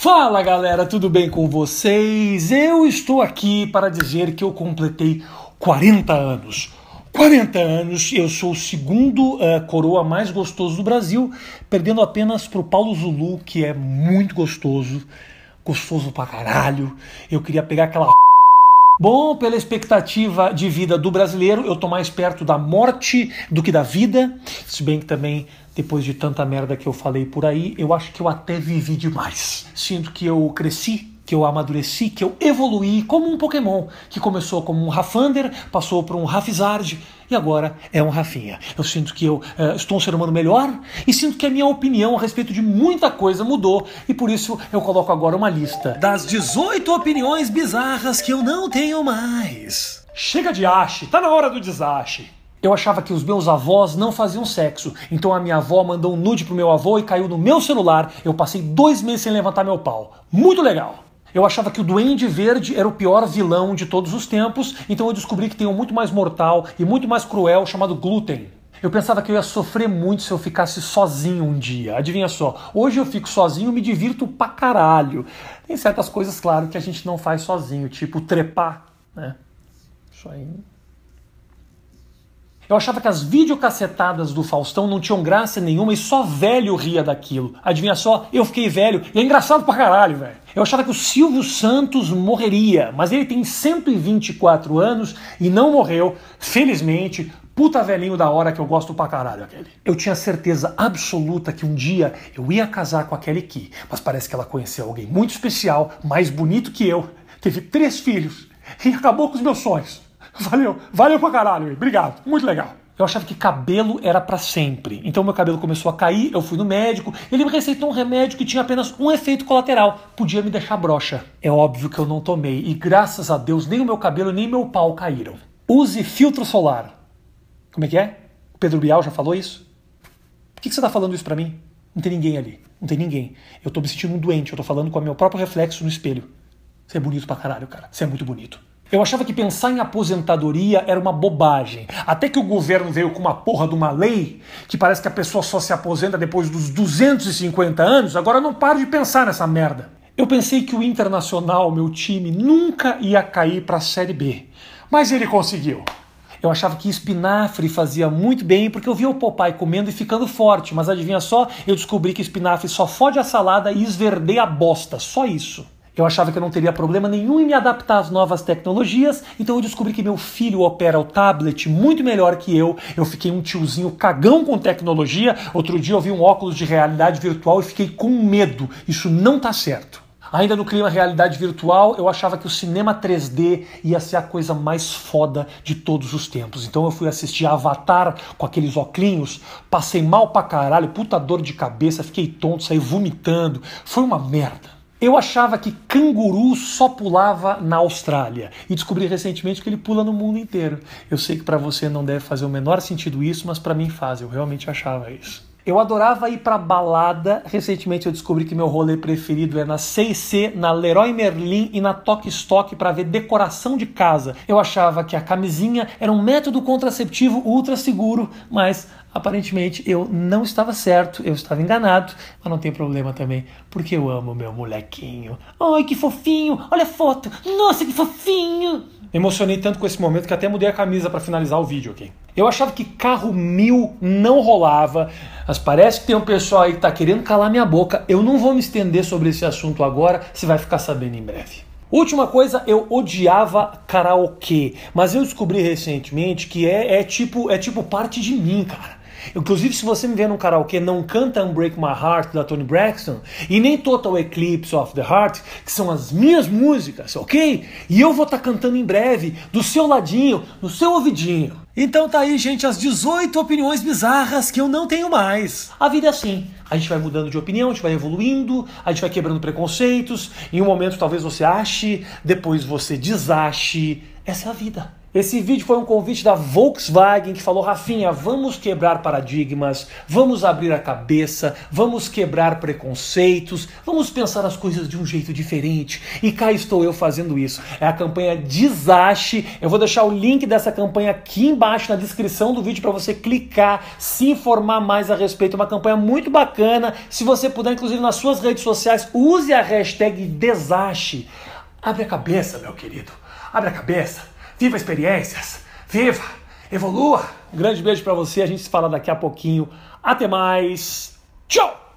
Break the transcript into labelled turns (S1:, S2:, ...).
S1: Fala galera, tudo bem com vocês? Eu estou aqui para dizer que eu completei 40 anos. 40 anos, eu sou o segundo uh, coroa mais gostoso do Brasil, perdendo apenas para o Paulo Zulu, que é muito gostoso, gostoso pra caralho. Eu queria pegar aquela Bom, pela expectativa de vida do brasileiro, eu estou mais perto da morte do que da vida. Se bem que também, depois de tanta merda que eu falei por aí, eu acho que eu até vivi demais. Sinto que eu cresci que eu amadureci, que eu evoluí como um Pokémon, que começou como um Rafander, passou por um Rafizard e agora é um Rafinha. Eu sinto que eu uh, estou um ser humano melhor e sinto que a minha opinião a respeito de muita coisa mudou e por isso eu coloco agora uma lista das 18 opiniões bizarras que eu não tenho mais. Chega de ache, tá na hora do desache. Eu achava que os meus avós não faziam sexo, então a minha avó mandou um nude pro meu avô e caiu no meu celular. Eu passei dois meses sem levantar meu pau. Muito legal! Eu achava que o Duende Verde era o pior vilão de todos os tempos, então eu descobri que tem um muito mais mortal e muito mais cruel chamado Glúten. Eu pensava que eu ia sofrer muito se eu ficasse sozinho um dia. Adivinha só, hoje eu fico sozinho e me divirto pra caralho. Tem certas coisas, claro, que a gente não faz sozinho, tipo trepar, né? Isso aí eu achava que as videocassetadas do Faustão não tinham graça nenhuma e só velho ria daquilo. Adivinha só, eu fiquei velho e é engraçado pra caralho, velho. Eu achava que o Silvio Santos morreria, mas ele tem 124 anos e não morreu, felizmente. Puta velhinho da hora que eu gosto pra caralho aquele. Eu tinha certeza absoluta que um dia eu ia casar com a Kelly mas parece que ela conheceu alguém muito especial, mais bonito que eu, teve três filhos e acabou com os meus sonhos. Valeu, valeu pra caralho, obrigado, muito legal. Eu achava que cabelo era para sempre. Então meu cabelo começou a cair, eu fui no médico, ele me receitou um remédio que tinha apenas um efeito colateral, podia me deixar broxa. É óbvio que eu não tomei e graças a Deus nem o meu cabelo nem meu pau caíram. Use filtro solar. Como é que é? O Pedro Bial já falou isso? Por que, você tá falando isso para mim? Não tem ninguém ali, não tem ninguém. Eu tô me sentindo um doente, eu tô falando com o meu próprio reflexo no espelho. Você é bonito pra caralho, cara. Você é muito bonito. Eu achava que pensar em aposentadoria era uma bobagem. Até que o governo veio com uma porra de uma lei que parece que a pessoa só se aposenta depois dos 250 anos. Agora eu não paro de pensar nessa merda. Eu pensei que o Internacional, meu time, nunca ia cair para a Série B. Mas ele conseguiu. Eu achava que espinafre fazia muito bem porque eu via o papai comendo e ficando forte, mas adivinha só, eu descobri que espinafre só fode a salada e esverdeia a bosta, só isso. Eu achava que eu não teria problema nenhum em me adaptar às novas tecnologias, então eu descobri que meu filho opera o tablet muito melhor que eu. Eu fiquei um tiozinho cagão com tecnologia. Outro dia eu vi um óculos de realidade virtual e fiquei com medo. Isso não tá certo. Ainda no clima realidade virtual, eu achava que o cinema 3D ia ser a coisa mais foda de todos os tempos. Então eu fui assistir Avatar com aqueles oclinhos, passei mal pra caralho, puta dor de cabeça, fiquei tonto, saí vomitando. Foi uma merda. Eu achava que canguru só pulava na Austrália e descobri recentemente que ele pula no mundo inteiro. Eu sei que para você não deve fazer o menor sentido isso, mas para mim faz, eu realmente achava isso. Eu adorava ir para balada. Recentemente eu descobri que meu rolê preferido é na C&C, na Leroy Merlin e na Tok Stock para ver decoração de casa. Eu achava que a camisinha era um método contraceptivo ultra seguro, mas Aparentemente eu não estava certo, eu estava enganado, mas não tem problema também, porque eu amo meu molequinho. Ai, que fofinho! Olha a foto! Nossa, que fofinho! emocionei tanto com esse momento que até mudei a camisa para finalizar o vídeo aqui. Eu achava que carro mil não rolava, mas parece que tem um pessoal aí que tá querendo calar minha boca. Eu não vou me estender sobre esse assunto agora, você vai ficar sabendo em breve. Última coisa, eu odiava karaokê, mas eu descobri recentemente que é, é tipo é tipo parte de mim, cara. Inclusive, se você me ver num karaokê, não canta Unbreak My Heart da Tony Braxton e nem Total Eclipse of the Heart, que são as minhas músicas, ok? E eu vou estar tá cantando em breve, do seu ladinho, no seu ouvidinho. Então tá aí, gente, as 18 opiniões bizarras que eu não tenho mais. A vida é assim. A gente vai mudando de opinião, a gente vai evoluindo, a gente vai quebrando preconceitos. Em um momento talvez você ache, depois você desache. Essa é a vida. Esse vídeo foi um convite da Volkswagen que falou: Rafinha, vamos quebrar paradigmas, vamos abrir a cabeça, vamos quebrar preconceitos, vamos pensar as coisas de um jeito diferente. E cá estou eu fazendo isso. É a campanha Desache. Eu vou deixar o link dessa campanha aqui embaixo na descrição do vídeo para você clicar, se informar mais a respeito. É uma campanha muito bacana. Se você puder, inclusive nas suas redes sociais, use a hashtag Desache. Abre a cabeça, meu querido. Abre a cabeça viva experiências, viva, evolua. Um grande beijo para você, a gente se fala daqui a pouquinho. Até mais. Tchau!